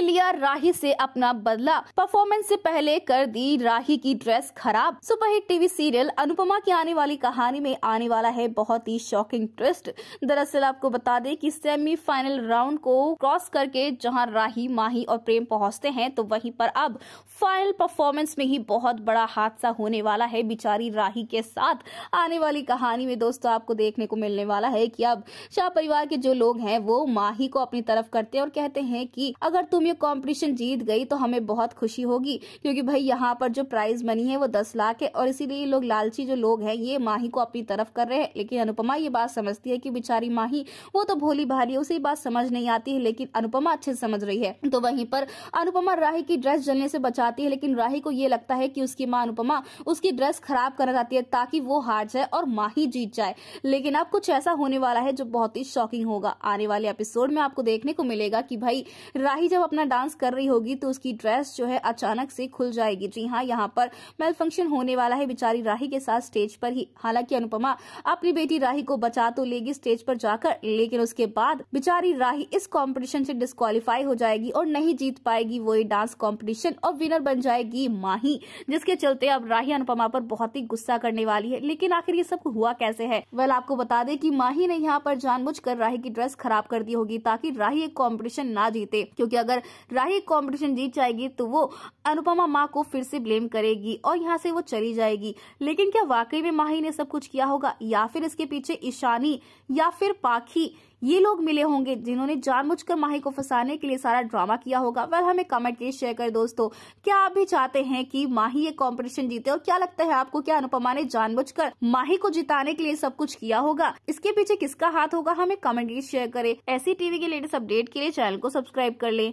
ने लिया राही से अपना बदला परफॉर्मेंस से पहले कर दी राही की ड्रेस खराब सुपरहिट टीवी सीरियल अनुपमा की आने वाली कहानी में आने वाला है बहुत ही शॉकिंग ट्विस्ट दरअसल आपको बता दें कि सेमीफाइनल राउंड को क्रॉस करके जहां राही माही और प्रेम पहुंचते हैं तो वहीं पर अब फाइनल परफॉर्मेंस में ही बहुत बड़ा हादसा होने वाला है बिचारी राही के साथ आने वाली कहानी में दोस्तों आपको देखने को मिलने वाला है की अब शाह परिवार के जो लोग हैं वो माही को अपनी तरफ करते हैं और कहते हैं की अगर तुम ये कॉम्पिटिशन जीत गई तो हमें बहुत खुशी होगी क्योंकि भाई यहाँ पर जो प्राइज मनी है वो दस लाख है और इसीलिए लोग लालची जो लोग हैं ये माही को अपनी तरफ कर रहे हैं लेकिन अनुपमा ये बात समझती है कि बेचारी माही वो तो भोली भारी है उसे बात समझ नहीं आती है लेकिन अनुपमा अच्छे से समझ रही है तो वहीं पर अनुपमा राही की ड्रेस जलने से बचाती है लेकिन राही को ये लगता है कि उसकी माँ अनुपमा उसकी ड्रेस खराब करना चाहती है ताकि वो हार जाए और माही जीत जाए लेकिन अब कुछ ऐसा होने वाला है जो बहुत ही शॉकिंग होगा आने वाले एपिसोड में आपको देखने को मिलेगा कि भाई राही जब अपना अपना डांस कर रही होगी तो उसकी ड्रेस जो है अचानक से खुल जाएगी जी हाँ यहाँ पर मेल फंक्शन होने वाला है बिचारी राही के साथ स्टेज पर ही हालांकि अनुपमा अपनी बेटी राही को बचा तो लेगी स्टेज पर जाकर लेकिन उसके बाद बिचारी राही इस कॉम्पिटिशन से डिस्कालीफाई हो जाएगी और नहीं जीत पाएगी वो डांस कॉम्पिटिशन और विनर बन जाएगी माही जिसके चलते अब राही अनुपमा पर बहुत ही गुस्सा करने वाली है लेकिन आखिर ये सब हुआ कैसे है वेल आपको बता दे कि माही ने यहाँ पर जानबूझ कर राही की ड्रेस खराब कर दी होगी ताकि राही एक कॉम्पिटिशन ना जीते क्योंकि अगर अगर राही कॉम्पिटिशन जीत जाएगी तो वो अनुपमा माँ को फिर से ब्लेम करेगी और यहाँ से वो चली जाएगी लेकिन क्या वाकई में माही ने सब कुछ किया होगा या फिर इसके पीछे ईशानी या फिर पाखी ये लोग मिले होंगे जिन्होंने जानबूझकर माही को फंसाने के लिए सारा ड्रामा किया होगा वह हमें कमेंट के शेयर कर दोस्तों क्या आप भी चाहते हैं कि माही ये कंपटीशन जीते और क्या लगता है आपको क्या अनुपमा ने जानबूझकर माही को जिताने के लिए सब कुछ किया होगा इसके पीछे किसका हाथ होगा हमें कमेंट के शेयर करें ऐसी टीवी के लेटेस्ट अपडेट के लिए चैनल को सब्सक्राइब कर ले